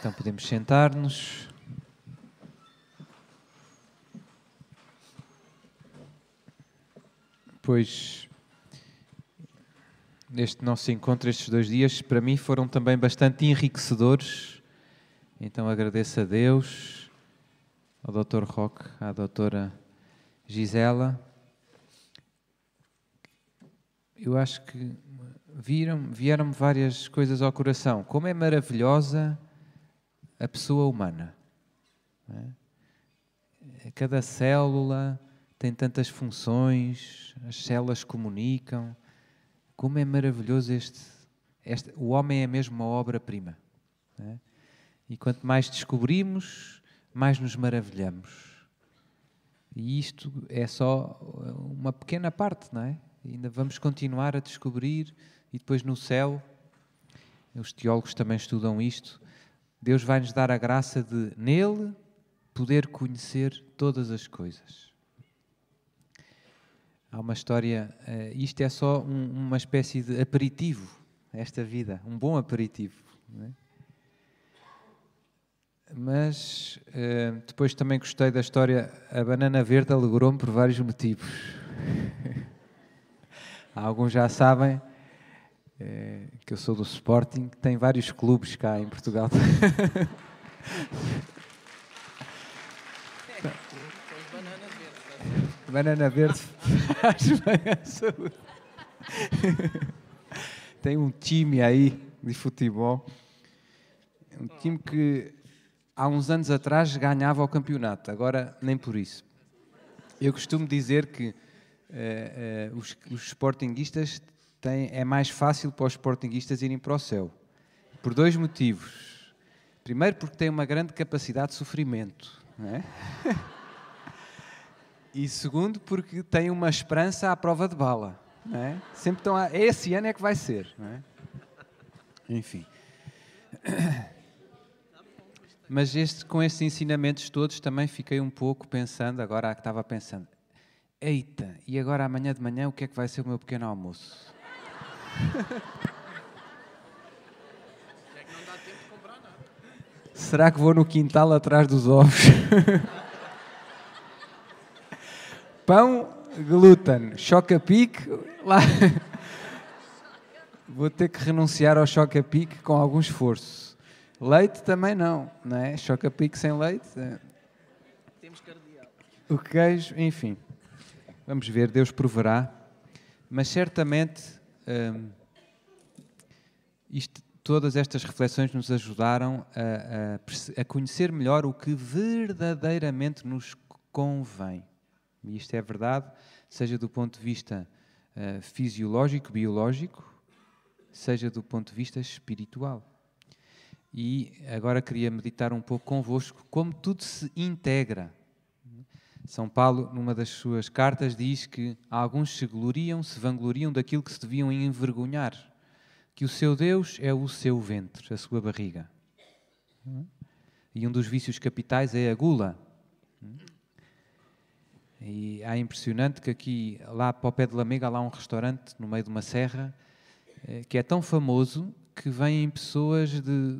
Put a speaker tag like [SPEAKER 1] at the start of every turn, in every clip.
[SPEAKER 1] Então podemos sentar-nos. Pois neste nosso encontro, estes dois dias, para mim foram também bastante enriquecedores. Então agradeço a Deus, ao Dr. Roque, à Dra. Gisela. Eu acho que viram, vieram-me várias coisas ao coração. Como é maravilhosa a pessoa humana. É? Cada célula tem tantas funções, as células comunicam. Como é maravilhoso este. este o homem é mesmo uma obra-prima. É? E quanto mais descobrimos, mais nos maravilhamos. E isto é só uma pequena parte, não é? Ainda vamos continuar a descobrir e depois no céu, os teólogos também estudam isto, Deus vai nos dar a graça de, nele, poder conhecer todas as coisas. Há uma história, eh, isto é só um, uma espécie de aperitivo, esta vida, um bom aperitivo. É? Mas eh, depois também gostei da história, a banana verde alegrou-me por vários motivos. Alguns já sabem, é, que eu sou do Sporting, que tem vários clubes cá em Portugal. Né? banana verde faz bem à saúde. Tem um time aí de futebol, um time que há uns anos atrás ganhava o campeonato, agora nem por isso. Eu costumo dizer que eh, eh, os, os sportinguistas tem, é mais fácil para os Sportingistas irem para o céu. Por dois motivos. Primeiro, porque tem uma grande capacidade de sofrimento. É? e segundo, porque tem uma esperança à prova de bala. É? Sempre estão a... Esse ano é que vai ser. É? Enfim. Mas este, com estes ensinamentos todos também fiquei um pouco pensando, agora que estava pensando, eita, e agora amanhã de manhã o que é que vai ser o meu pequeno almoço? É que não dá tempo de comprar nada. Será que vou no quintal atrás dos ovos? Pão, glúten, choca-pique, lá... Vou ter que renunciar ao choca-pique com algum esforço. Leite também não, não é? Choca-pique sem leite. É. Temos cardeal. O queijo, enfim. Vamos ver, Deus proverá. Mas certamente isto, todas estas reflexões nos ajudaram a, a, a conhecer melhor o que verdadeiramente nos convém. E isto é verdade, seja do ponto de vista uh, fisiológico, biológico, seja do ponto de vista espiritual. E agora queria meditar um pouco convosco como tudo se integra são Paulo, numa das suas cartas, diz que alguns se gloriam, se vangloriam daquilo que se deviam envergonhar, que o seu Deus é o seu ventre, a sua barriga. E um dos vícios capitais é a gula. E é impressionante que aqui, lá para o pé de Lamega, há lá um restaurante no meio de uma serra eh, que é tão famoso que vêm pessoas de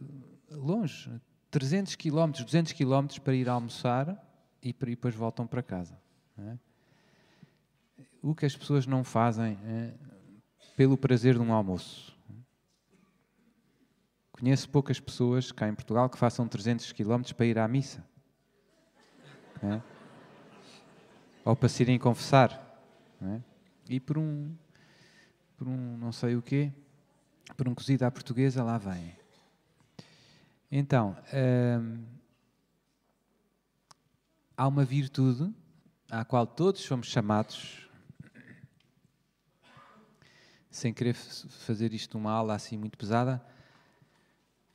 [SPEAKER 1] longe, 300 quilómetros, 200 quilómetros para ir almoçar e depois voltam para casa. É? O que as pessoas não fazem é, pelo prazer de um almoço. Conheço poucas pessoas cá em Portugal que façam 300 km para ir à missa. É? Ou para se irem confessar. É? E por um, por um não sei o quê, por um cozido à portuguesa, lá vêm. Então, ehm, há uma virtude à qual todos somos chamados, sem querer fazer isto uma aula assim muito pesada,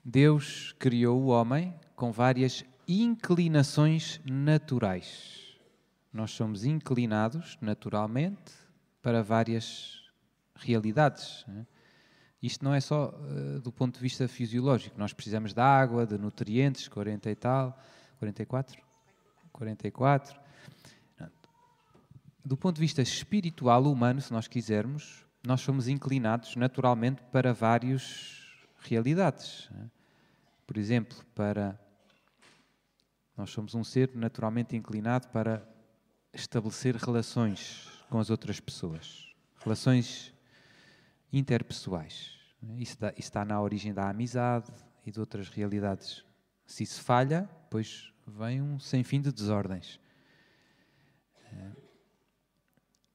[SPEAKER 1] Deus criou o homem com várias inclinações naturais. Nós somos inclinados naturalmente para várias realidades. Né? Isto não é só uh, do ponto de vista fisiológico. Nós precisamos de água, de nutrientes, 40 e tal, 44. 44. Do ponto de vista espiritual humano, se nós quisermos, nós somos inclinados naturalmente para várias realidades. Né? Por exemplo, para nós somos um ser naturalmente inclinado para estabelecer relações com as outras pessoas, relações interpessoais. Né? Isso está, isso está na origem da amizade e de outras realidades. Se isso falha, pois vem um sem fim de desordens. Eh,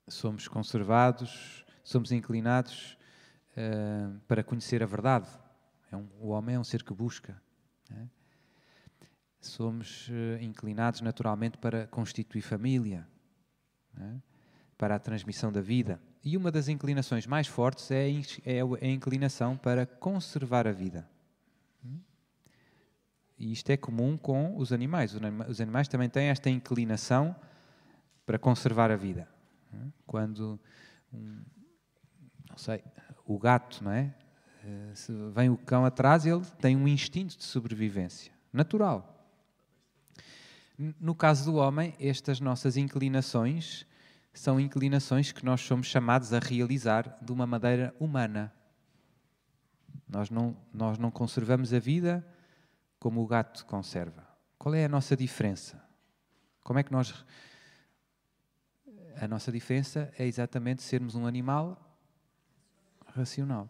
[SPEAKER 1] somos conservados, somos inclinados eh, para conhecer a verdade. É o homem é um ser que busca. É? Somos eh, inclinados naturalmente para constituir família, é? para a transmissão da vida. E uma das inclinações mais fortes é a inclinação para conservar a vida. E isto é comum com os animais. Os animais também têm esta inclinação para conservar a vida. Hum? Quando, não sei, o gato, não é? Eh, se vem o cão atrás, ele tem um instinto de sobrevivência natural. No caso do homem, estas nossas inclinações são inclinações que nós somos chamados a realizar de uma maneira humana. Nós não, nós não conservamos a vida como o gato conserva? Qual é a nossa diferença? Como é que nós. A nossa diferença é exatamente sermos um animal racional.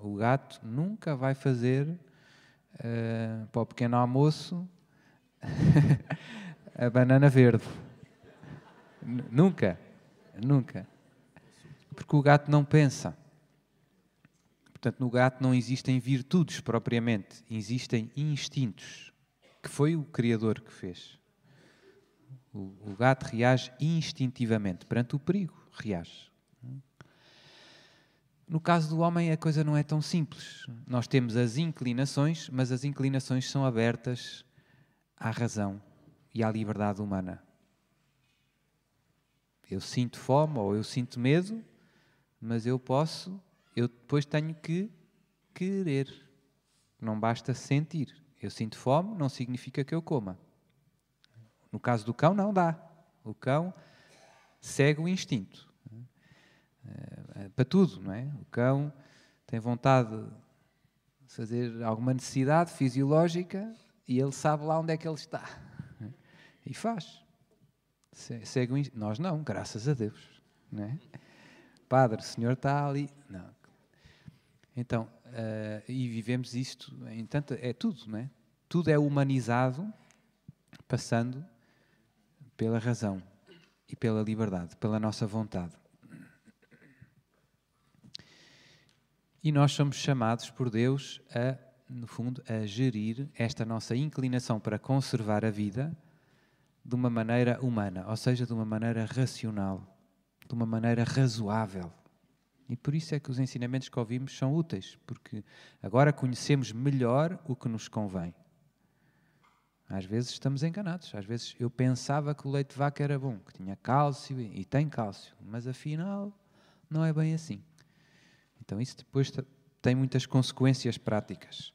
[SPEAKER 1] O gato nunca vai fazer uh, para o pequeno almoço a banana verde. Nunca, nunca. Porque o gato não pensa. Portanto, no gato não existem virtudes propriamente, existem instintos, que foi o Criador que fez. O, o gato reage instintivamente, perante o perigo, reage. No caso do homem, a coisa não é tão simples. Nós temos as inclinações, mas as inclinações são abertas à razão e à liberdade humana. Eu sinto fome ou eu sinto medo, mas eu posso eu depois tenho que querer. Não basta sentir. Eu sinto fome, não significa que eu coma. No caso do cão, não dá. O cão segue o instinto. É, é para tudo, não é? O cão tem vontade de fazer alguma necessidade fisiológica e ele sabe lá onde é que ele está. E faz. Segue o instinto. Nós não, graças a Deus. Não é? Padre, o senhor está ali. Não. Então, uh, e vivemos isto, entanto, é tudo, não é? Tudo é humanizado passando pela razão e pela liberdade, pela nossa vontade. E nós somos chamados por Deus a, no fundo, a gerir esta nossa inclinação para conservar a vida de uma maneira humana, ou seja, de uma maneira racional, de uma maneira razoável. E por isso é que os ensinamentos que ouvimos são úteis, porque agora conhecemos melhor o que nos convém. Às vezes estamos enganados, às vezes eu pensava que o leite de vaca era bom, que tinha cálcio e tem cálcio, mas afinal não é bem assim. Então isso depois tem muitas consequências práticas.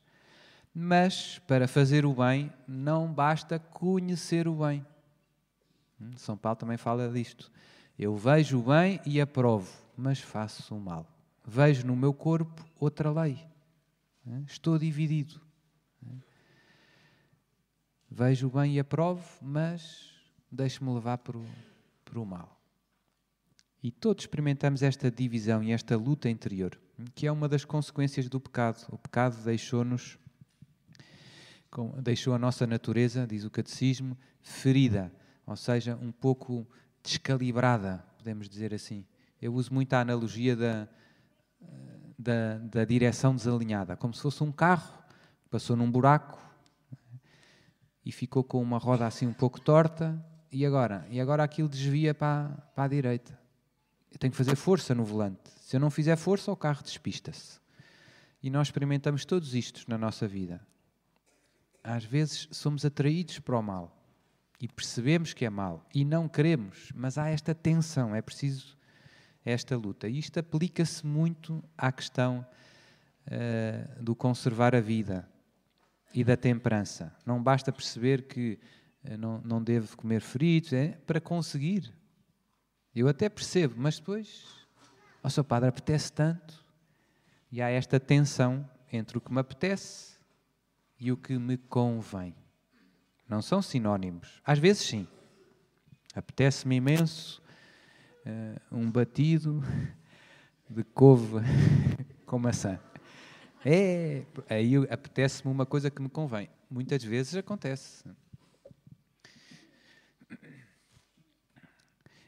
[SPEAKER 1] Mas para fazer o bem não basta conhecer o bem. Hum, são Paulo também fala disto. Eu vejo o bem e aprovo mas faço o mal. Vejo no meu corpo outra lei. Né? Estou dividido. Né? Vejo o bem e aprovo, mas deixo-me levar para o, para o mal. E todos experimentamos esta divisão e esta luta interior, que é uma das consequências do pecado. O pecado deixou-nos, deixou a nossa natureza, diz o catecismo, ferida, ou seja, um pouco descalibrada, podemos dizer assim. Eu uso muito a analogia da, da, da direção desalinhada, como se fosse um carro que passou num buraco e ficou com uma roda assim um pouco torta, e agora? E agora aquilo desvia para, para a direita. Eu tenho que fazer força no volante. Se eu não fizer força, o carro despista-se. E nós experimentamos todos isto na nossa vida. Às vezes somos atraídos para o mal e percebemos que é mal e não queremos, mas há esta tensão, é preciso esta luta. E isto aplica-se muito à questão uh, do conservar a vida e da temperança. Não basta perceber que uh, não, não devo comer fritos é, para conseguir. Eu até percebo, mas depois, ó seu padre, apetece tanto. E há esta tensão entre o que me apetece e o que me convém. Não são sinónimos. Às vezes, sim. Apetece-me imenso eh, um batido de couve com maçã. É, aí apetece-me uma coisa que me convém. Muitas vezes acontece.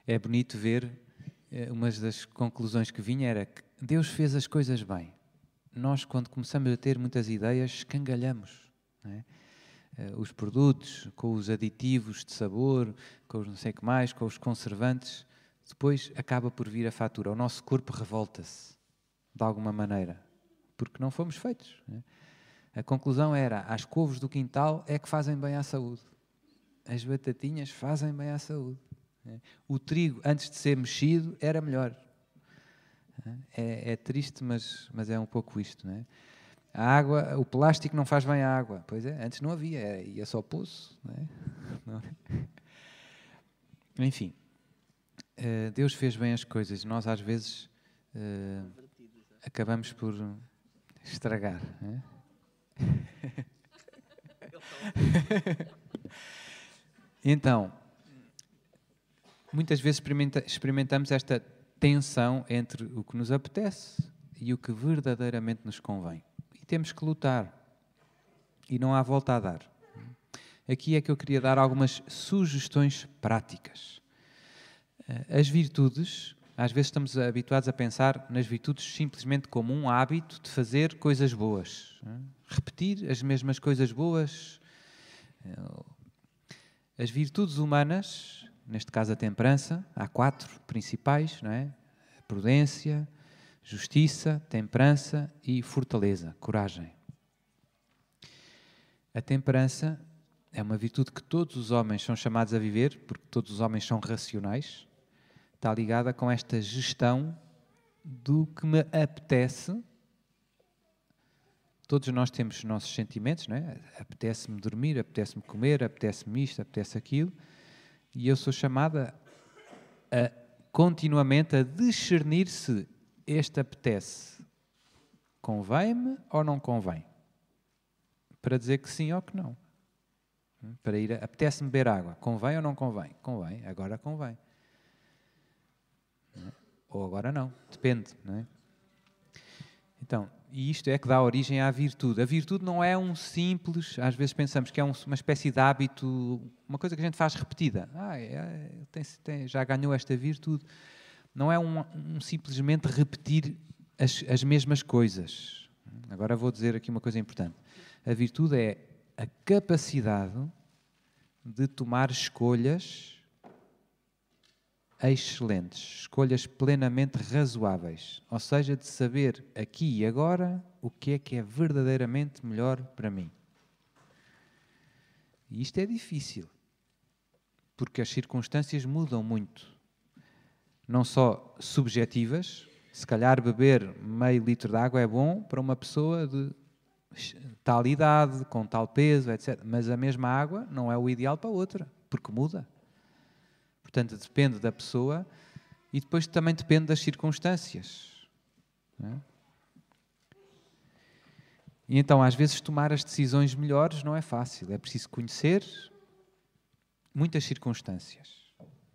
[SPEAKER 1] É bonito ver, eh, uma das conclusões que vinha era que Deus fez as coisas bem. Nós, quando começamos a ter muitas ideias, escangalhamos. É? Eh, os produtos, com os aditivos de sabor, com os não sei o que mais, com os conservantes depois acaba por vir a fatura. O nosso corpo revolta-se, de alguma maneira, porque não fomos feitos. Né? A conclusão era: as couves do quintal é que fazem bem à saúde, as batatinhas fazem bem à saúde. Né? O trigo, antes de ser mexido, era melhor. É, é triste, mas, mas é um pouco isto. né A água, o plástico não faz bem à água. Pois é, antes não havia, ia só poço. Né? Enfim, eh, Deus fez bem as coisas. Nós, às vezes, uh, acabamos por estragar. Né? então, muitas vezes experimenta experimentamos esta tensão entre o que nos apetece e o que verdadeiramente nos convém. E temos que lutar. E não há volta a dar. Aqui é que eu queria dar algumas sugestões práticas eh, as virtudes, às vezes estamos habituados a pensar nas virtudes simplesmente como um hábito de fazer coisas boas. É? Repetir as mesmas coisas boas. Eh, as virtudes humanas, neste caso a temperança, há quatro principais, não é? prudência, justiça, temperança e fortaleza, coragem. A temperança é uma virtude que todos os homens são chamados a viver, porque todos os homens são racionais está ligada com esta gestão do que me apetece. Todos nós temos os nossos sentimentos, não é? Apetece-me dormir, apetece-me comer, apetece-me isto, apetece aquilo. E eu sou chamada a, continuamente a discernir se este apetece convém-me ou não convém. Para dizer que sim ou que não. Para ir, apetece-me beber água, convém ou não convém? Convém, agora convém. Né? Ou agora não, depende. Não é? Então, e isto é que dá origem à virtude. A virtude não é um simples, às vezes pensamos que é uma espécie de hábito, uma coisa que a gente faz repetida. Ah, é, é, tem, tem, já ganhou esta virtude. Não é um, um simplesmente repetir as, as mesmas coisas. Agora vou dizer aqui uma coisa importante. A virtude é a capacidade de tomar escolhas excelentes, escolhas plenamente razoáveis, ou seja, de saber aqui e agora o que é que é verdadeiramente melhor para mim. E isto é difícil, porque as circunstâncias mudam muito. Não só subjetivas, se calhar beber meio litro de água é bom para uma pessoa de tal idade, com tal peso, etc. Mas a mesma água não é o ideal para outra, porque muda. Portanto, depende da pessoa e depois também depende das circunstâncias. É? E então, às vezes, tomar as decisões melhores não é fácil. É preciso conhecer muitas circunstâncias.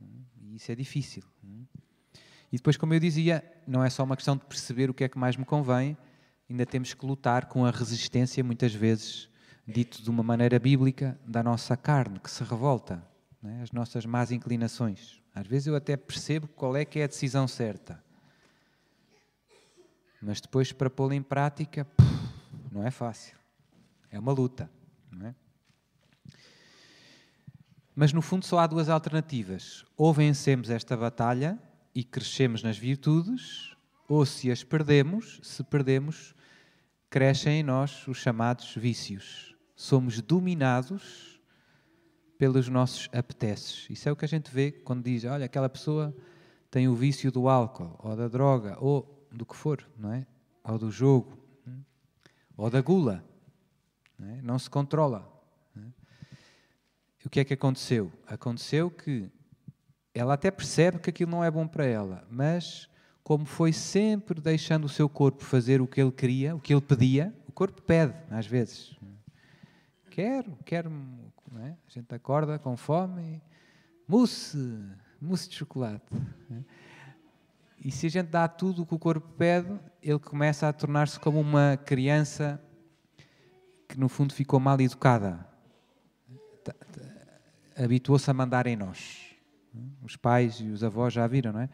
[SPEAKER 1] É? E isso é difícil. É? E depois, como eu dizia, não é só uma questão de perceber o que é que mais me convém, ainda temos que lutar com a resistência, muitas vezes, dito de uma maneira bíblica, da nossa carne que se revolta. Né, as nossas más inclinações. Às vezes eu até percebo qual é que é a decisão certa. Mas depois, para pô-la em prática, não é fácil. É uma luta. É? Mas no fundo só há duas alternativas. Ou vencemos esta batalha e crescemos nas virtudes, ou se as perdemos, se perdemos, crescem em nós os chamados vícios. Somos dominados pelos nossos apeteces. Isso é o que a gente vê quando diz, olha, aquela pessoa tem o vício do álcool, ou da droga, ou do que for, não é? Ou do jogo, hum? ou da gula. Não, é? não se controla. É? O que é que aconteceu? Aconteceu que ela até percebe que aquilo não é bom para ela, mas como foi sempre deixando o seu corpo fazer o que ele queria, o que ele pedia, o corpo pede, às vezes. É? Quero, quero é? A gente acorda com fome, mousse, mousse de chocolate. É? E se a gente dá tudo o que o corpo pede, ele começa a tornar-se como uma criança que, no fundo, ficou mal educada. Habituou-se a mandar em nós. É? Os pais e os avós já viram, não é?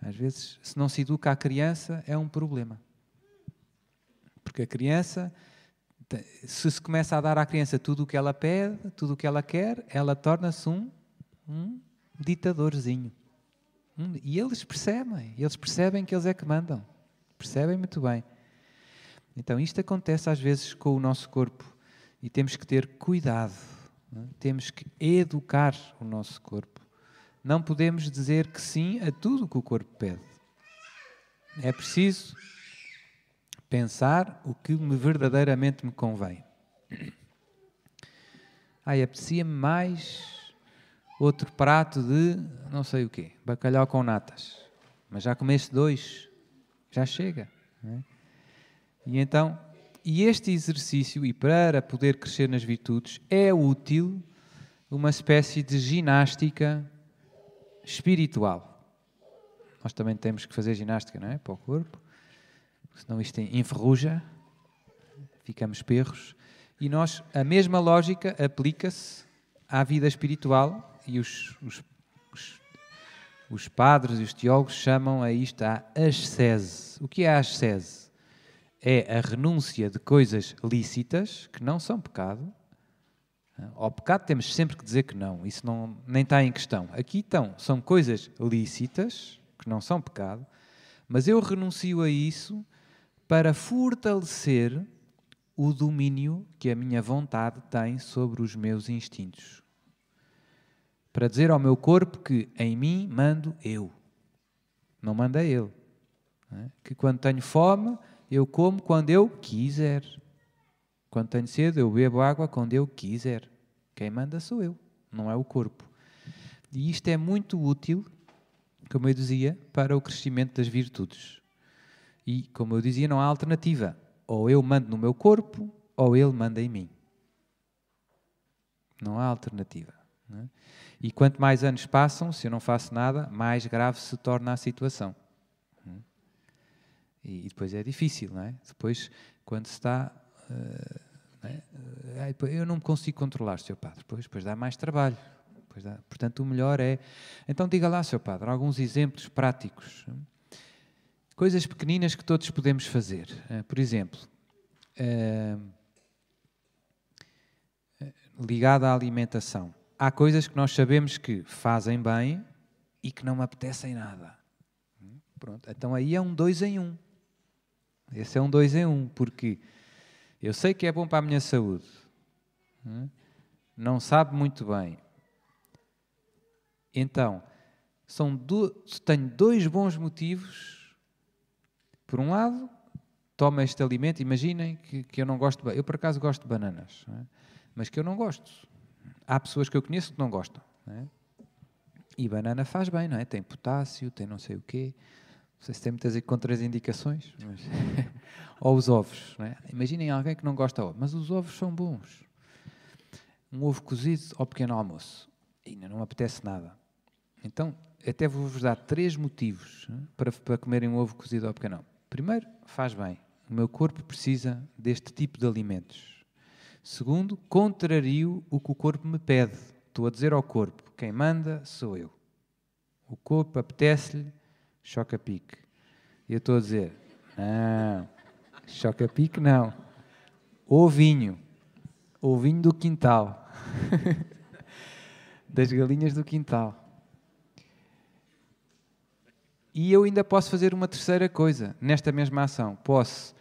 [SPEAKER 1] Às vezes, se não se educa a criança, é um problema. Porque a criança se se começa a dar à criança tudo o que ela pede, tudo o que ela quer, ela torna-se um, um ditadorzinho. Hum, e eles percebem, eles percebem que eles é que mandam. Percebem muito bem. Então, isto acontece às vezes com o nosso corpo e temos que ter cuidado, hum, temos que educar o nosso corpo. Não podemos dizer que sim a tudo que o corpo pede. É preciso pensar o que me verdadeiramente me convém. Ai, apetecia-me mais outro prato de não sei o quê, bacalhau com natas. Mas já comeste dois, já chega. É? E então, e este exercício, e para poder crescer nas virtudes, é útil uma espécie de ginástica espiritual. Nós também temos que fazer ginástica, não é? Para o corpo senão isto enferruja, ficamos perros. E nós, a mesma lógica aplica-se à vida espiritual e os, os, os, os, padres e os teólogos chamam a isto a ascese. O que é a ascese? É a renúncia de coisas lícitas que não são pecado. Ao pecado temos sempre que dizer que não, isso não, nem está em questão. Aqui estão, são coisas lícitas, que não são pecado, mas eu renuncio a isso para fortalecer o domínio que a minha vontade tem sobre os meus instintos. Para dizer ao meu corpo que em mim mando eu, não manda ele. Né? Que quando tenho fome, eu como quando eu quiser. Quando tenho sede, eu bebo água quando eu quiser. Quem manda sou eu, não é o corpo. E isto é muito útil, como eu dizia, para o crescimento das virtudes. E, como eu dizia, não há alternativa. Ou eu mando no meu corpo, ou ele manda em mim. Não há alternativa. Né? E quanto mais anos passam, se eu não faço nada, mais grave se torna a situação. Hum? E, e depois é difícil, não é? Depois, quando se está. Uh, Eu não me consigo controlar, Sr. Padre. Pois, depois dá mais trabalho. Dá, portanto, o melhor é. Então, diga lá, seu Padre, alguns exemplos práticos. Não? Hum? Coisas pequeninas que todos podemos fazer. Eh, por exemplo, eh, ligada à alimentação. Há coisas que nós sabemos que fazem bem e que não me apetecem nada. Hum, pronto, então aí é um dois em um. Esse é um dois em um, porque eu sei que é bom para a minha saúde, hum, não sabe muito bem. Então, são do, tenho dois bons motivos por um lado, toma este alimento, imaginem que, que eu não gosto, de, eu por acaso gosto de bananas, é? mas que eu não gosto. Há pessoas que eu conheço que não gostam. Não é? E banana faz bem, não é? Tem potássio, tem não sei o quê. Não sei se tem muitas contraindicações, mas... ou os ovos. Não é? Imaginem alguém que não gosta de ovos, mas os ovos são bons. Um ovo cozido ao pequeno almoço. Ainda não apetece nada. Então, até vou-vos dar três motivos é? para, para comerem um ovo cozido ao pequeno almoço. Primeiro, faz bem. O meu corpo precisa deste tipo de alimentos. Segundo, contrario o que o corpo me pede. Estou a dizer ao corpo: quem manda sou eu. O corpo apetece-lhe, choca-pique. E eu estou a dizer: não, choca-pique não. Ovinho. Ovinho do quintal. das galinhas do quintal. E eu ainda posso fazer uma terceira coisa nesta mesma ação. Posso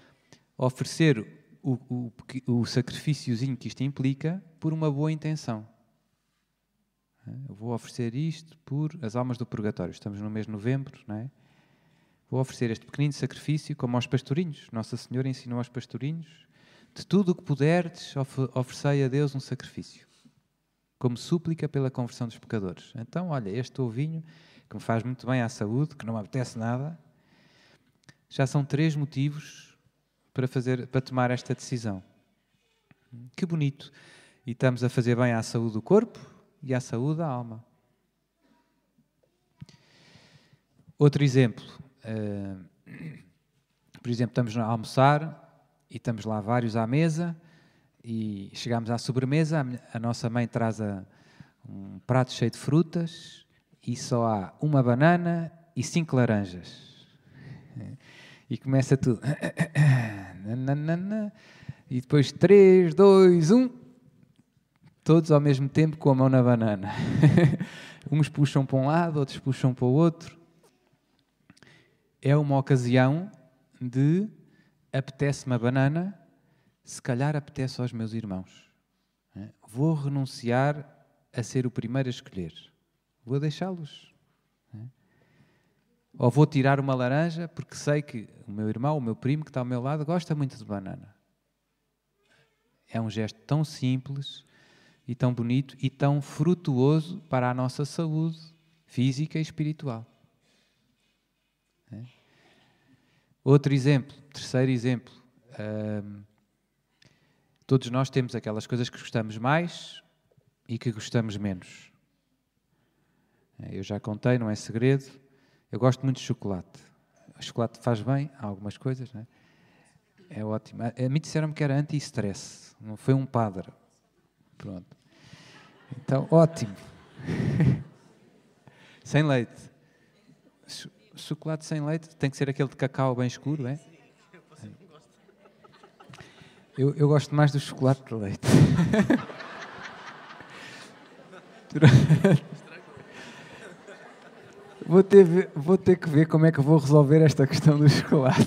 [SPEAKER 1] oferecer o, o, o sacrifíciozinho que isto implica por uma boa intenção. Eu vou oferecer isto por as almas do purgatório. Estamos no mês de novembro, não é? Vou oferecer este pequenino sacrifício como aos pastorinhos. Nossa Senhora ensinou aos pastorinhos: de tudo o que puderdes, oferecei a Deus um sacrifício, como súplica pela conversão dos pecadores. Então, olha, este ovinho que me faz muito bem à saúde, que não me apetece nada, já são três motivos para, fazer, para tomar esta decisão. Que bonito! E estamos a fazer bem à saúde do corpo e à saúde da alma. Outro exemplo. Eh, por exemplo, estamos a almoçar e estamos lá vários à mesa e chegamos à sobremesa, a nossa mãe traz um prato cheio de frutas e só há uma banana e cinco laranjas. E começa tudo. E depois três dois um Todos ao mesmo tempo com a mão na banana. Uns puxam para um lado, outros puxam para o outro. É uma ocasião de apetece uma banana, se calhar apetece aos meus irmãos. Vou renunciar a ser o primeiro a escolher vou deixá-los. Né? Ou vou tirar uma laranja porque sei que o meu irmão, o meu primo que está ao meu lado gosta muito de banana. É um gesto tão simples e tão bonito e tão frutuoso para a nossa saúde física e espiritual. Né? Outro exemplo, terceiro exemplo. Hum, todos nós temos aquelas coisas que gostamos mais e que gostamos menos. É, eu já contei, não é segredo. Eu gosto muito de chocolate. O chocolate faz bem há algumas coisas, né é? ótimo. A mim disseram-me que era anti-stress. Não foi um padre. Pronto. Então, ótimo. sem leite. Chocolate sem leite tem que ser aquele de cacau bem escuro, é? Eu, eu gosto mais do chocolate de leite. Vou ter, vou ter que ver como é que vou resolver esta questão do chocolate.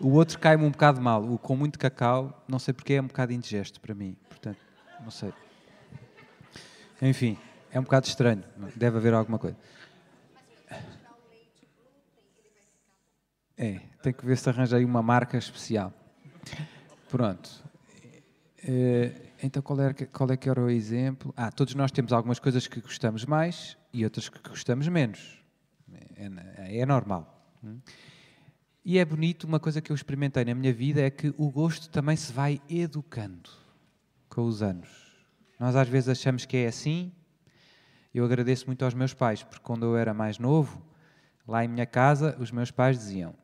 [SPEAKER 1] o outro cai-me um bocado mal. O com muito cacau, não sei porque é um bocado indigesto para mim. Portanto, não sei. Enfim, é um bocado estranho. Deve haver alguma coisa. É, tem que ver se arranja aí uma marca especial. Pronto. Eh, então qual, era, qual é que era o exemplo? Ah, todos nós temos algumas coisas que gostamos mais e outras que gostamos menos. É, é, é normal. E é bonito, uma coisa que eu experimentei na minha vida é que o gosto também se vai educando com os anos. Nós às vezes achamos que é assim. Eu agradeço muito aos meus pais, porque quando eu era mais novo, lá em minha casa, os meus pais diziam: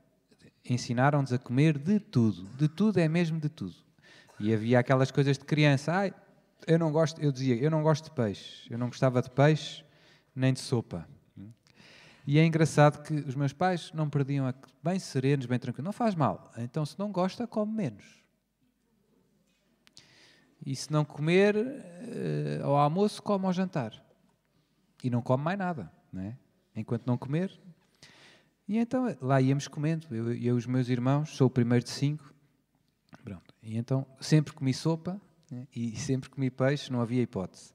[SPEAKER 1] ensinaram-nos a comer de tudo, de tudo é mesmo de tudo. E havia aquelas coisas de criança. Ah, eu não gosto, eu dizia, eu não gosto de peixe. Eu não gostava de peixe nem de sopa. E é engraçado que os meus pais não perdiam a bem serenos, bem tranquilos. Não faz mal. Então, se não gosta, come menos. E se não comer uh, ao almoço, come ao jantar. E não come mais nada. né Enquanto não comer. E então lá íamos comendo. Eu, eu e os meus irmãos, sou o primeiro de cinco, Pronto. E então sempre comi sopa né? e sempre comi peixe, não havia hipótese.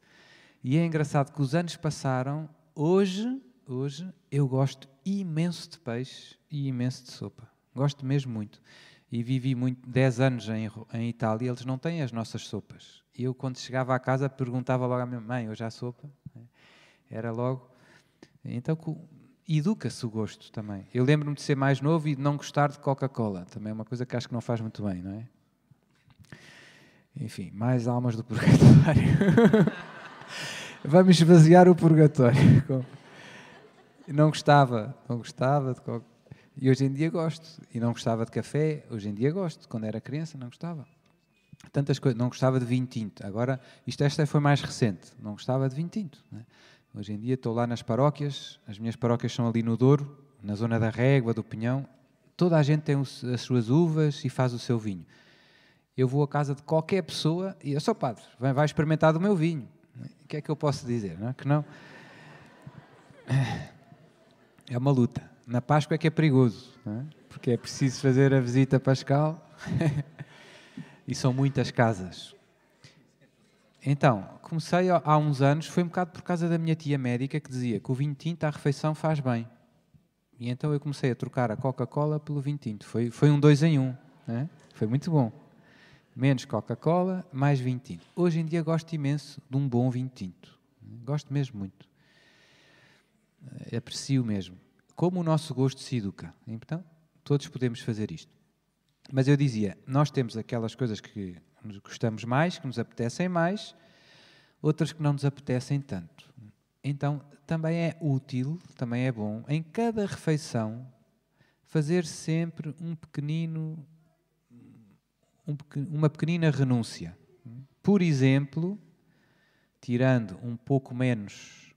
[SPEAKER 1] E é engraçado que os anos passaram, hoje, hoje eu gosto imenso de peixe e imenso de sopa. Gosto mesmo muito. E vivi muito 10 anos em, em Itália, eles não têm as nossas sopas. E Eu quando chegava à casa perguntava logo à minha mãe, hoje há sopa? Né. Era logo. Então educa-se o gosto também. Eu lembro-me de ser mais novo e de não gostar de Coca-Cola. Também é uma coisa que acho que não faz muito bem, não é? Enfim, mais almas do purgatório. Vamos esvaziar o purgatório. Não gostava, não gostava de qualquer... E hoje em dia gosto. E não gostava de café, hoje em dia gosto. Quando era criança, não gostava. Tantas coisas. Não gostava de vinho tinto. Agora, isto esta foi mais recente. Não gostava de vinho tinto. Né? Hoje em dia estou lá nas paróquias. As minhas paróquias são ali no Douro, na zona da Régua, do Pinhão. Toda a gente tem as suas uvas e faz o seu vinho. Eu vou à casa de qualquer pessoa e eu sou padre, vai, vai experimentar do meu vinho. O que é que eu posso dizer? Não é? Que não. É uma luta. Na Páscoa é que é perigoso, é? porque é preciso fazer a visita pascal e são muitas casas. Então, comecei há uns anos, foi um bocado por causa da minha tia médica que dizia que o vinho tinto à refeição faz bem. E então eu comecei a trocar a Coca-Cola pelo vinho tinto. Foi, foi um dois em um. Né? Foi muito bom menos Coca-Cola, mais vinho tinto. Hoje em dia gosto imenso de um bom vinho tinto. Gosto mesmo muito. Eh, aprecio mesmo. Como o nosso gosto se educa. Então, todos podemos fazer isto. Mas eu dizia, nós temos aquelas coisas que nos gostamos mais, que nos apetecem mais, outras que não nos apetecem tanto. Então, também é útil, também é bom, em cada refeição, fazer sempre um pequenino um, uma pequenina renúncia. Por exemplo, tirando um pouco menos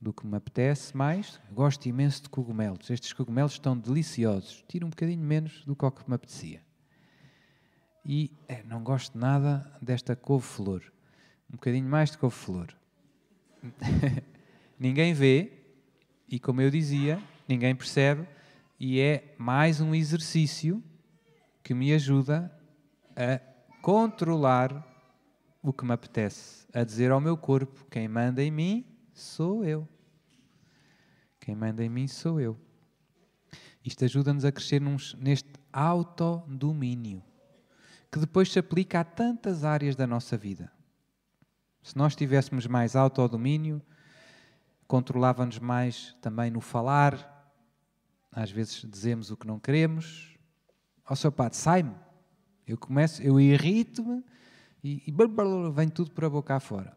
[SPEAKER 1] do que me apetece mais, gosto imenso de cogumelos. Estes cogumelos estão deliciosos. Tiro um bocadinho menos do que o que me apetecia. E é, não gosto nada desta couve-flor. Um bocadinho mais de couve-flor. ninguém vê, e como eu dizia, ninguém percebe, e é mais um exercício que me ajuda a controlar o que me apetece, a dizer ao meu corpo: quem manda em mim sou eu. Quem manda em mim sou eu. Isto ajuda-nos a crescer num, neste autodomínio, que depois se aplica a tantas áreas da nossa vida. Se nós tivéssemos mais autodomínio, controlava-nos mais também no falar. Às vezes dizemos o que não queremos. Ó oh, seu padre, sai-me, eu começo, eu irrito-me e, e blá, blá, vem tudo por a boca fora.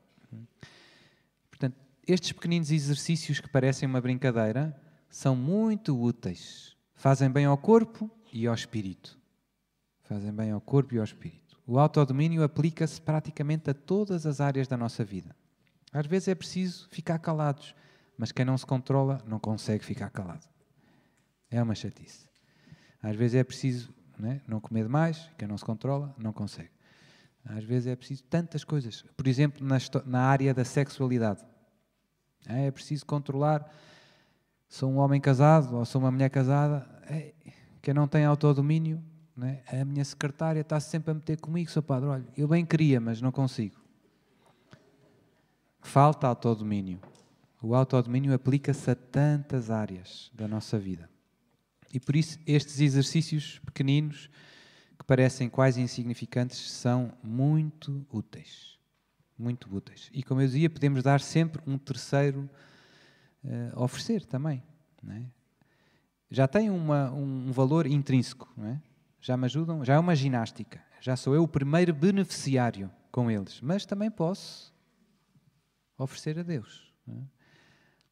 [SPEAKER 1] Portanto, estes pequeninos exercícios que parecem uma brincadeira são muito úteis. Fazem bem ao corpo e ao espírito. Fazem bem ao corpo e ao espírito. O autodomínio aplica-se praticamente a todas as áreas da nossa vida. Às vezes é preciso ficar calados, mas quem não se controla não consegue ficar calado. É uma chatice. Às vezes é preciso né? não comer demais, quem não se controla não consegue. Às vezes é preciso tantas coisas. Por exemplo, na, na área da sexualidade. Ah, é preciso controlar. Sou um homem casado ou sou uma mulher casada. É, quem não tem autodomínio, né? a minha secretária está sempre a meter comigo, seu padre. Olha, eu bem queria, mas não consigo. Falta autodomínio. O autodomínio aplica-se a tantas áreas da nossa vida. E por isso estes exercícios pequeninos, que parecem quase insignificantes, são muito úteis. Muito úteis. E como eu dizia, podemos dar sempre um terceiro eh, a oferecer também. É? Já tem uma, um valor intrínseco, é? já me ajudam, já é uma ginástica, já sou eu o primeiro beneficiário com eles, mas também posso oferecer a Deus. É?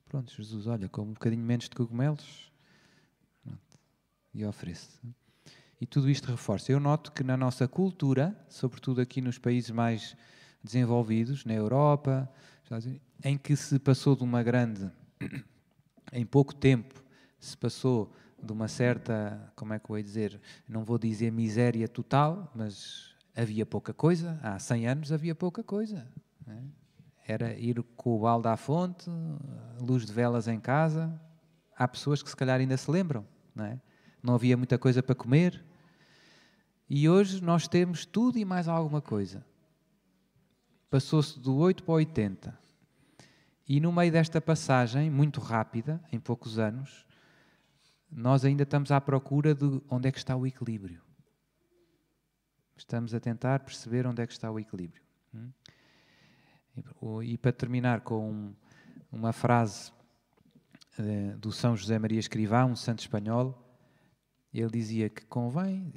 [SPEAKER 1] Pronto, Jesus, olha, como um bocadinho menos de cogumelos, e oferece E tudo isto reforça. Eu noto que na nossa cultura, sobretudo aqui nos países mais desenvolvidos, na Europa, em que se passou de uma grande. em pouco tempo, se passou de uma certa. como é que eu ia dizer? Não vou dizer miséria total, mas havia pouca coisa. Há 100 anos havia pouca coisa. Né? Era ir com o balde à fonte, luz de velas em casa. Há pessoas que se calhar ainda se lembram, não é? não havia muita coisa para comer. E hoje nós temos tudo e mais alguma coisa. Passou-se do 8 para o 80. E no meio desta passagem, muito rápida, em poucos anos, nós ainda estamos à procura de onde é que está o equilíbrio. Estamos a tentar perceber onde é que está o equilíbrio. Hum? E para terminar com uma frase eh, do São José Maria Escrivá, um santo espanhol, ele dizia que convém,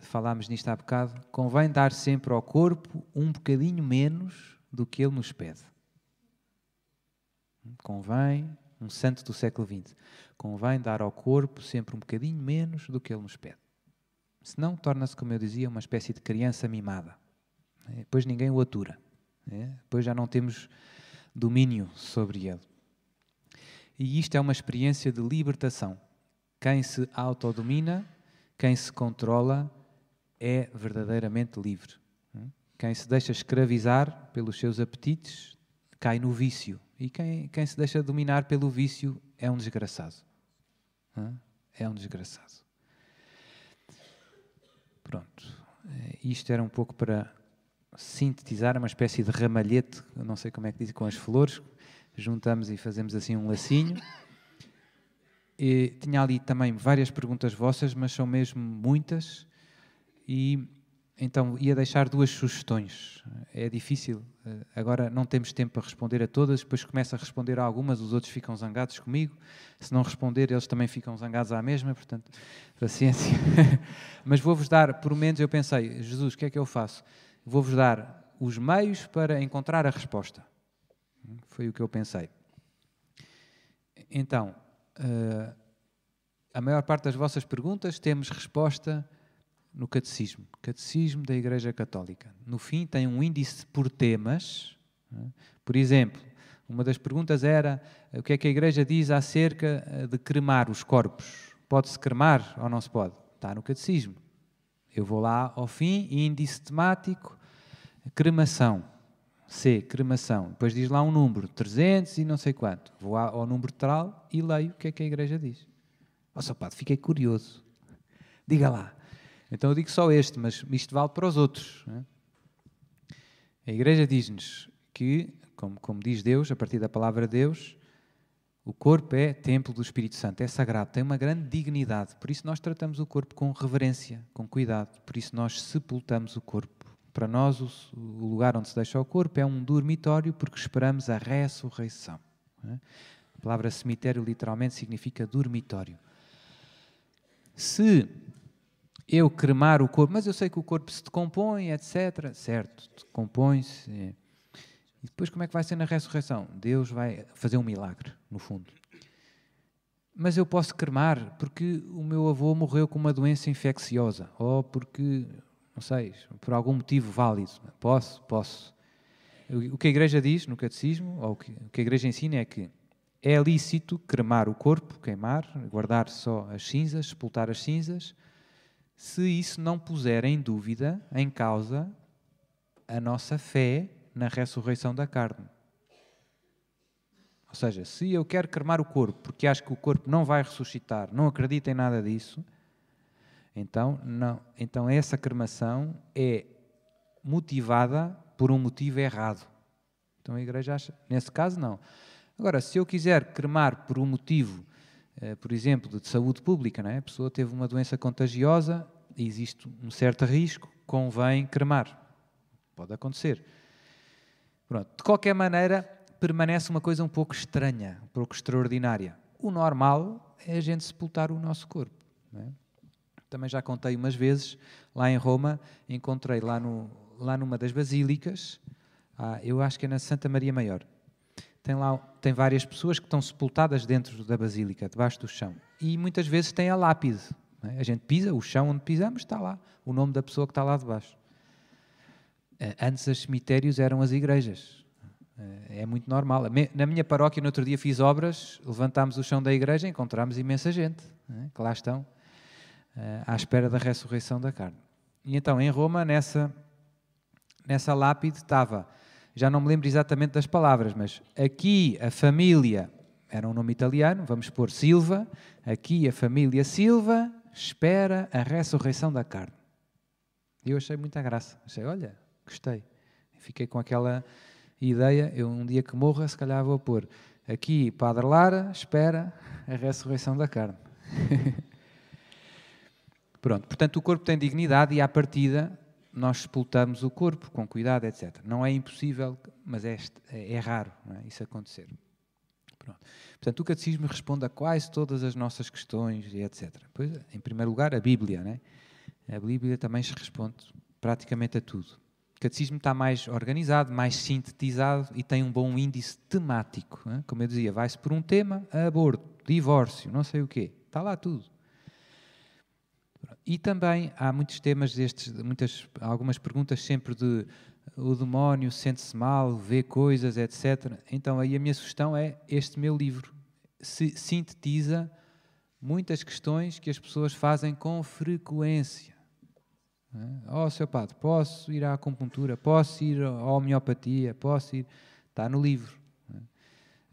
[SPEAKER 1] falámos nisto há bocado, convém dar sempre ao corpo um bocadinho menos do que ele nos pede. Convém, um santo do século XX, convém dar ao corpo sempre um bocadinho menos do que ele nos pede. Senão torna-se, como eu dizia, uma espécie de criança mimada. Depois é, ninguém o atura. Depois é, já não temos domínio sobre ele. E isto é uma experiência de libertação quem se autodomina, quem se controla, é verdadeiramente livre. Quem se deixa escravizar pelos seus apetites cai no vício. E quem, quem se deixa dominar pelo vício é um desgraçado. É um desgraçado. Pronto. Eh, isto era um pouco para sintetizar é uma espécie de ramalhete, não sei como é que diz, com as flores. Juntamos e fazemos assim um lacinho. E tinha ali também várias perguntas vossas, mas são mesmo muitas, e então ia deixar duas sugestões. É difícil, eh, agora não temos tempo para responder a todas, depois começa a responder a algumas, os outros ficam zangados comigo. Se não responder, eles também ficam zangados à mesma, portanto, paciência. mas vou-vos dar, pelo menos eu pensei, Jesus, o que é que eu faço? Vou-vos dar os meios para encontrar a resposta. Foi o que eu pensei. Então, uh, a maior parte das vossas perguntas temos resposta no Catecismo, Catecismo da Igreja Católica. No fim tem um índice por temas. É? Por exemplo, uma das perguntas era eh, o que é que a Igreja diz acerca eh, de cremar os corpos? Pode-se cremar ou não se pode? Está no Catecismo. Eu vou lá ao fim, índice temático, cremação. C, cremação. Depois diz lá um número, 300 e não sei quanto. Vou ao número tral e leio o que é que a igreja diz. Ó oh, padre, fiquei curioso. Diga lá. Então eu digo só este, mas isto vale para os outros. Né? A igreja diz-nos que, como, como diz Deus, a partir da palavra de Deus, o corpo é templo do Espírito Santo, é sagrado, tem uma grande dignidade. Por isso nós tratamos o corpo com reverência, com cuidado. Por isso nós sepultamos o corpo para nós, o lugar onde se deixa o corpo é um dormitório porque esperamos a ressurreição. É? A palavra cemitério literalmente significa dormitório. Se eu cremar o corpo, mas eu sei que o corpo se decompõe, etc. Certo, decompõe-se. É. E depois como é que vai ser na ressurreição? Deus vai fazer um milagre, no fundo. Mas eu posso cremar porque o meu avô morreu com uma doença infecciosa, ou porque não sei, por algum motivo válido. Posso? Posso. O que a Igreja diz no Catecismo, ou o que a Igreja ensina é que é lícito cremar o corpo, queimar, guardar só as cinzas, sepultar as cinzas, se isso não puser em dúvida, em causa, a nossa fé na ressurreição da carne. Ou seja, se eu quero cremar o corpo porque acho que o corpo não vai ressuscitar, não acredito em nada disso, então, não, então essa cremação é motivada por um motivo errado. Então a igreja acha, nesse caso não. Agora, se eu quiser cremar por um motivo, eh, por exemplo, de saúde pública, não é? a pessoa teve uma doença contagiosa, existe um certo risco, convém cremar. Pode acontecer. Pronto. De qualquer maneira, permanece uma coisa um pouco estranha, um pouco extraordinária. O normal é a gente sepultar o nosso corpo. É? também já contei umas vezes, lá em Roma, encontrei lá, no, lá numa das basílicas, ah, eu acho que é na Santa Maria Maior. Tem lá tem várias pessoas que estão sepultadas dentro da basílica, debaixo do chão. E muitas vezes tem a lápide. É? A gente pisa, o chão onde pisamos está lá, o nome da pessoa que está lá debaixo. Eh, antes, os cemitérios eram as igrejas. Eh, é muito normal. Na minha paróquia, no outro dia, fiz obras, levantámos o chão da igreja e encontramos imensa gente é? que lá estão eh, à espera da ressurreição da carne. E então, em Roma, nessa, nessa lápide estava, já não me lembro exatamente das palavras, mas aqui a família, era um nome italiano, vamos pôr Silva, aqui a família Silva espera a ressurreição da carne. E eu achei muita graça, achei, olha, gostei. Fiquei com aquela ideia, eu um dia que morra, se calhar vou pôr aqui Padre Lara espera a ressurreição da carne. Pronto, portanto, o corpo tem dignidade e, à partida, nós sepultamos o corpo com cuidado, etc. Não é impossível, mas é, é, é raro é? isso acontecer. Pronto. Portanto, o catecismo responde a quase todas as nossas questões e etc. Pois, em primeiro lugar, a Bíblia. Né? A Bíblia também se responde praticamente a tudo. O catecismo está mais organizado, mais sintetizado e tem um bom índice temático. Né? Como eu dizia, vai-se por um tema, aborto, divórcio, não sei o quê. Está lá tudo. E também há muitos temas destes, muitas, algumas perguntas sempre de o demónio sente-se mal, vê coisas, etc. Então aí a minha sugestão é este meu livro. Se sintetiza muitas questões que as pessoas fazem com frequência. oh, seu padre, posso ir à acupuntura? Posso ir à homeopatia? Posso ir... Está no livro. É?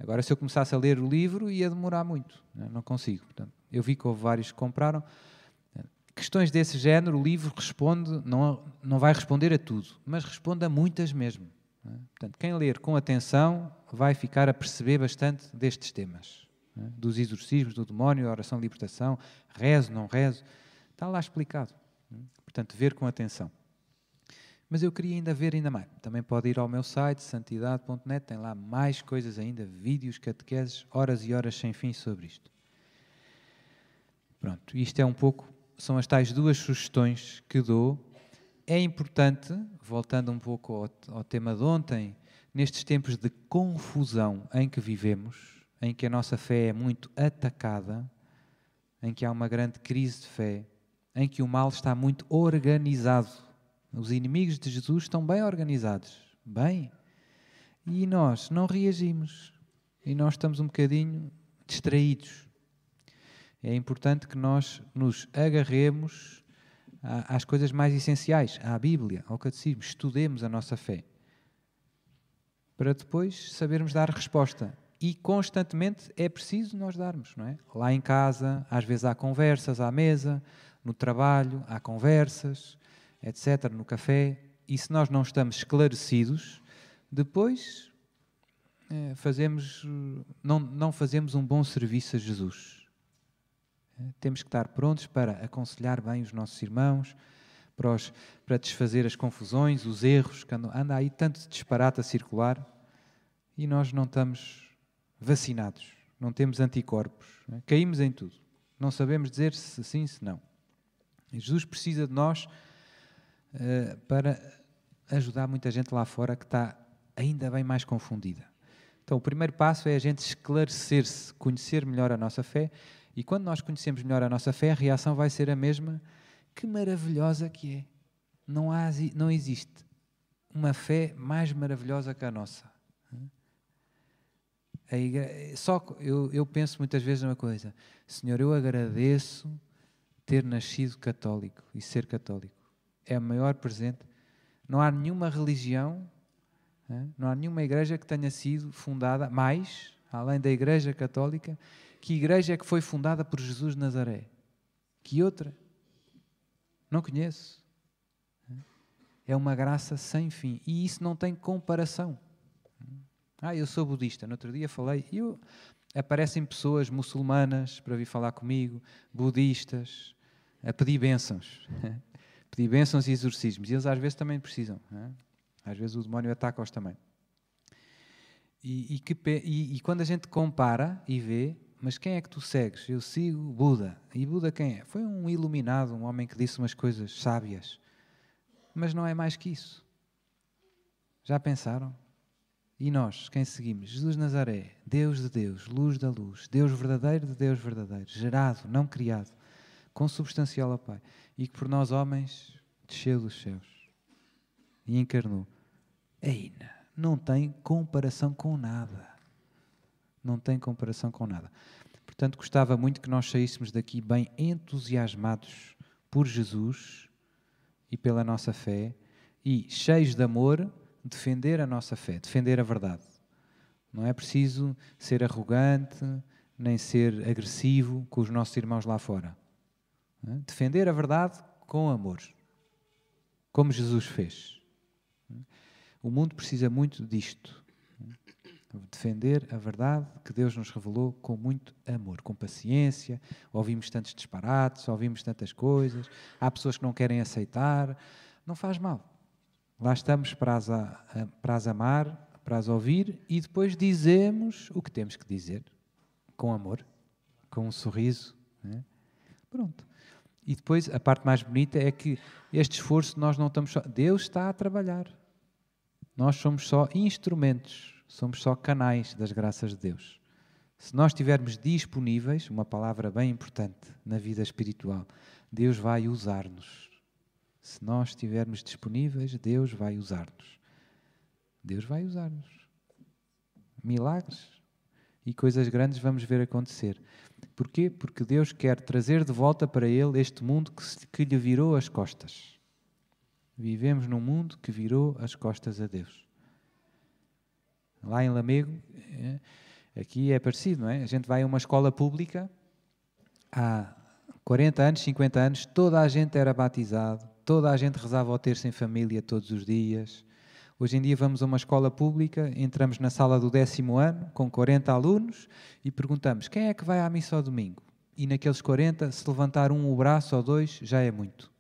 [SPEAKER 1] Agora, se eu começasse a ler o livro, ia demorar muito. Não é? consigo. Portanto, eu vi que houve vários que compraram questões desse género, o livro responde, não, não vai responder a tudo, mas responde a muitas mesmo. É? Portanto, quem ler com atenção vai ficar a perceber bastante destes temas. É? Dos exorcismos, do demónio, oração de libertação, rezo, não rezo. Está lá explicado. É? Portanto, ver com atenção. Mas eu queria ainda ver ainda mais. Também pode ir ao meu site, santidade.net, tem lá mais coisas ainda, vídeos, catequeses, horas e horas sem fim sobre isto. Pronto, isto é um pouco são as tais duas sugestões que dou. É importante, voltando um pouco ao, ao tema de ontem, nestes tempos de confusão em que vivemos, em que a nossa fé é muito atacada, em que há uma grande crise de fé, em que o mal está muito organizado. Os inimigos de Jesus estão bem organizados, bem. E nós não reagimos. E nós estamos um bocadinho distraídos é importante que nós nos agarremos às coisas mais essenciais, à Bíblia, ao Catecismo, estudemos a nossa fé, para depois sabermos dar resposta. E constantemente é preciso nós darmos, não é? Lá em casa, às vezes há conversas à mesa, no trabalho há conversas, etc., no café. E se nós não estamos esclarecidos, depois é, fazemos, não, não fazemos um bom serviço a Jesus. Temos que estar prontos para aconselhar bem os nossos irmãos, para, os, para desfazer as confusões, os erros, quando anda aí tanto disparate a circular e nós não estamos vacinados, não temos anticorpos, né? caímos em tudo. Não sabemos dizer se sim, se não. E Jesus precisa de nós uh, para ajudar muita gente lá fora que está ainda bem mais confundida. Então, o primeiro passo é a gente esclarecer-se, conhecer melhor a nossa fé, e quando nós conhecemos melhor a nossa fé, a reação vai ser a mesma. Que maravilhosa que é! Não, há, não existe uma fé mais maravilhosa que a nossa. A igreja, só eu, eu penso muitas vezes numa coisa: Senhor, eu agradeço ter nascido católico e ser católico. É o maior presente. Não há nenhuma religião, não há nenhuma igreja que tenha sido fundada mais, além da Igreja Católica, que igreja é que foi fundada por Jesus de Nazaré? Que outra? Não conheço. É uma graça sem fim. E isso não tem comparação. Ah, eu sou budista. No outro dia falei. Eu... Aparecem pessoas muçulmanas para vir falar comigo, budistas, a pedir bênçãos. pedir bênçãos e exorcismos. E eles às vezes também precisam. Ah? Às vezes o demónio ataca-os também. E, e, que, e, e, quando a gente compara e vê, mas quem é que tu segues? Eu sigo Buda. E Buda quem é? Foi um iluminado, um homem que disse umas coisas sábias. Mas não é mais que isso. Já pensaram? E nós, quem seguimos? Jesus Nazaré, Deus de Deus, luz da luz, Deus verdadeiro de Deus verdadeiro, gerado, não criado, consubstancial ao Pai, e que por nós homens desceu dos céus e encarnou. Ei, não tem comparação com nada. Não tem comparação com nada. Portanto, gostava muito que nós saíssemos daqui bem entusiasmados por Jesus e pela nossa fé e cheios de amor defender a nossa fé, defender a verdade. Não é preciso ser arrogante nem ser agressivo com os nossos irmãos lá fora. É? Defender a verdade com amor, como Jesus fez. É? O mundo precisa muito disto defender a verdade que Deus nos revelou com muito amor, com paciência. Ouvimos tantos disparates, ouvimos tantas coisas. Há pessoas que não querem aceitar. Não faz mal. Lá estamos para as, para as amar, para as ouvir e depois dizemos o que temos que dizer, com amor, com um sorriso. Né? Pronto. E depois a parte mais bonita é que este esforço nós não estamos só. Deus está a trabalhar. Nós somos só instrumentos somos só canais das graças de Deus. Se nós estivermos disponíveis, uma palavra bem importante na vida espiritual, Deus vai usar-nos. Se nós estivermos disponíveis, Deus vai usar-nos. Deus vai usar-nos. Milagres e coisas grandes vamos ver acontecer. Porquê? Porque Deus quer trazer de volta para Ele este mundo que, que lhe virou as costas. Vivemos num mundo que virou as costas a Deus. Lá em Lamego, é, aqui é parecido, não é? A gente vai a uma escola pública, há 40 anos, 50 anos, toda a gente era batizado, toda a gente rezava o terço em família todos os dias. Hoje em dia vamos a uma escola pública, entramos na sala do décimo ano, com 40 alunos, e perguntamos quem é que vai à missa ao domingo? E naqueles 40, se levantar um o braço ou dois, já é muito.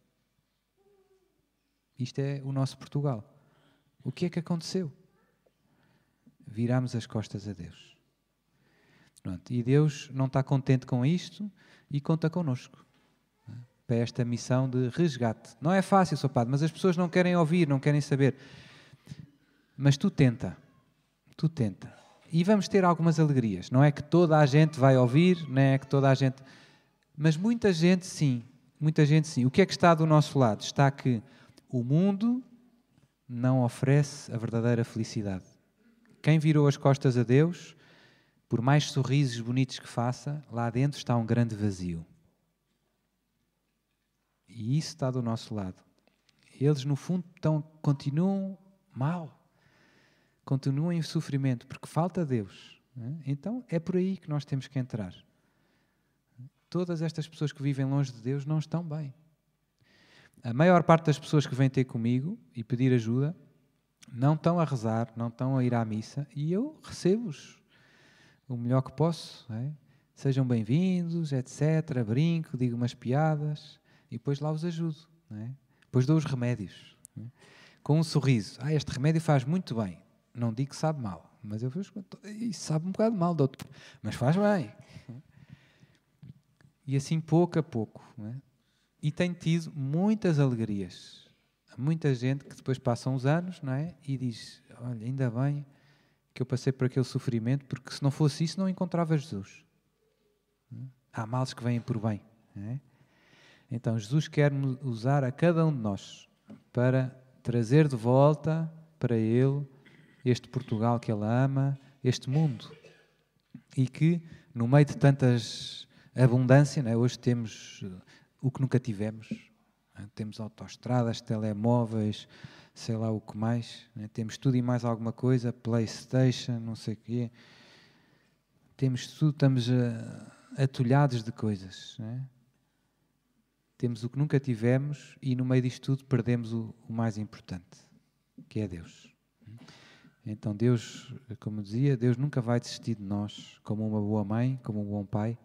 [SPEAKER 1] Isto é o nosso Portugal. O que é que aconteceu? viramos as costas a Deus. Pronto, e Deus não está contente com isto e conta connosco né, para esta missão de resgate. Não é fácil, seu Padre, mas as pessoas não querem ouvir, não querem saber. Mas tu tenta, tu tenta. E vamos ter algumas alegrias. Não é que toda a gente vai ouvir, não é que toda a gente. Mas muita gente sim, muita gente sim. O que é que está do nosso lado? Está que o mundo não oferece a verdadeira felicidade. Quem virou as costas a Deus, por mais sorrisos bonitos que faça, lá dentro está um grande vazio. E isso está do nosso lado. Eles, no fundo, estão, continuam mal, continuam em sofrimento, porque falta Deus. Né? Então é por aí que nós temos que entrar. Todas estas pessoas que vivem longe de Deus não estão bem. A maior parte das pessoas que vêm ter comigo e pedir ajuda não estão a rezar, não estão a ir à missa, e eu recebo-os o melhor que posso. É? Sejam bem-vindos, etc. Brinco, digo umas piadas e depois lá os ajudo. É? Depois dou os remédios. É? Com um sorriso. Ah, este remédio faz muito bem. Não digo que sabe mal, mas eu vejo então, sabe um bocado mal, doutor, mas faz bem. E assim, pouco a pouco. É? E tenho tido muitas alegrias muita gente que depois passa uns anos não é? e diz: Olha, ainda bem que eu passei por aquele sofrimento, porque se não fosse isso, não encontrava Jesus. Hum? Há males que vêm por bem. É? Então, Jesus quer usar a cada um de nós para trazer de volta para Ele este Portugal que Ele ama, este mundo. E que, no meio de tantas abundância, é? hoje temos eh, o que nunca tivemos ah, temos autoestradas, telemóveis, sei lá o que mais. Né? Temos tudo e mais alguma coisa, Playstation, não sei o quê. Temos tudo, estamos ah, atulhados de coisas. Né? Temos o que nunca tivemos e no meio disto tudo perdemos o, o mais importante, que é Deus. Então Deus, como dizia, Deus nunca vai desistir de nós, como uma boa mãe, como um bom pai,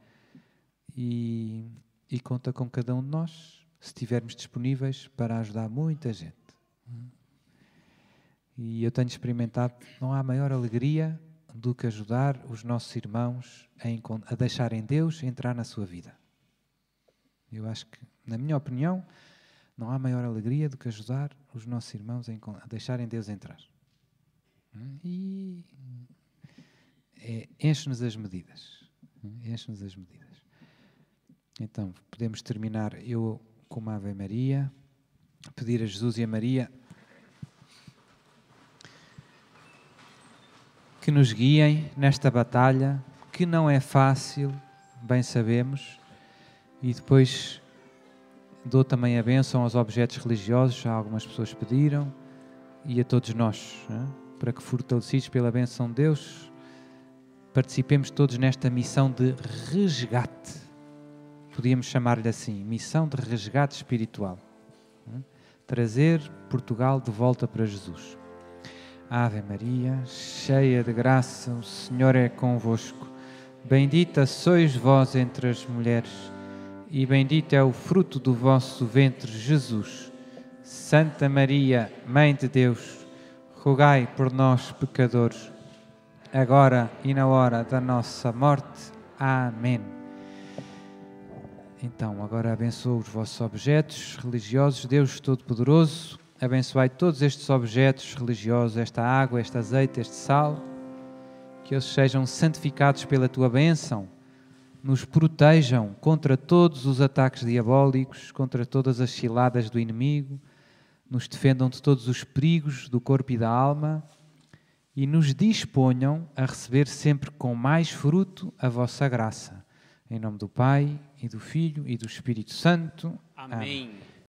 [SPEAKER 1] e, e conta com cada um de nós se estivermos disponíveis para ajudar muita gente. E eu tenho experimentado, não há maior alegria do que ajudar os nossos irmãos a, a deixarem Deus entrar na sua vida. Eu acho que, na minha opinião, não há maior alegria do que ajudar os nossos irmãos a, deixarem Deus entrar. E é, enche-nos as medidas. Enche-nos as medidas. Então, podemos terminar. Eu com uma Ave Maria, pedir a Jesus e a Maria que nos guiem nesta batalha que não é fácil, bem sabemos, e depois dou também a bênção aos objetos religiosos, já algumas pessoas pediram, e a todos nós, né? para que fortalecidos pela bênção de Deus, participemos todos nesta missão de resgate podíamos chamar-lhe assim, missão de resgate espiritual. Hum? Trazer Portugal de volta para Jesus. Ave Maria, cheia de graça, o Senhor é convosco. Bendita sois vós entre as mulheres, e bendito é o fruto do vosso ventre, Jesus. Santa Maria, Mãe de Deus, rogai por nós, pecadores, agora e na hora da nossa morte. Amém. Então, agora abençoa os vossos objetos religiosos, Deus Todo-Poderoso, abençoai todos estes objetos religiosos, esta água, este azeite, este sal, que eles sejam santificados pela tua bênção, nos protejam contra todos os ataques diabólicos, contra todas as ciladas do inimigo, nos defendam de todos os perigos do corpo e da alma e nos disponham a receber sempre com mais fruto a vossa graça. Em nome do Pai e do Filho e do Espírito Santo. Amém. Amém.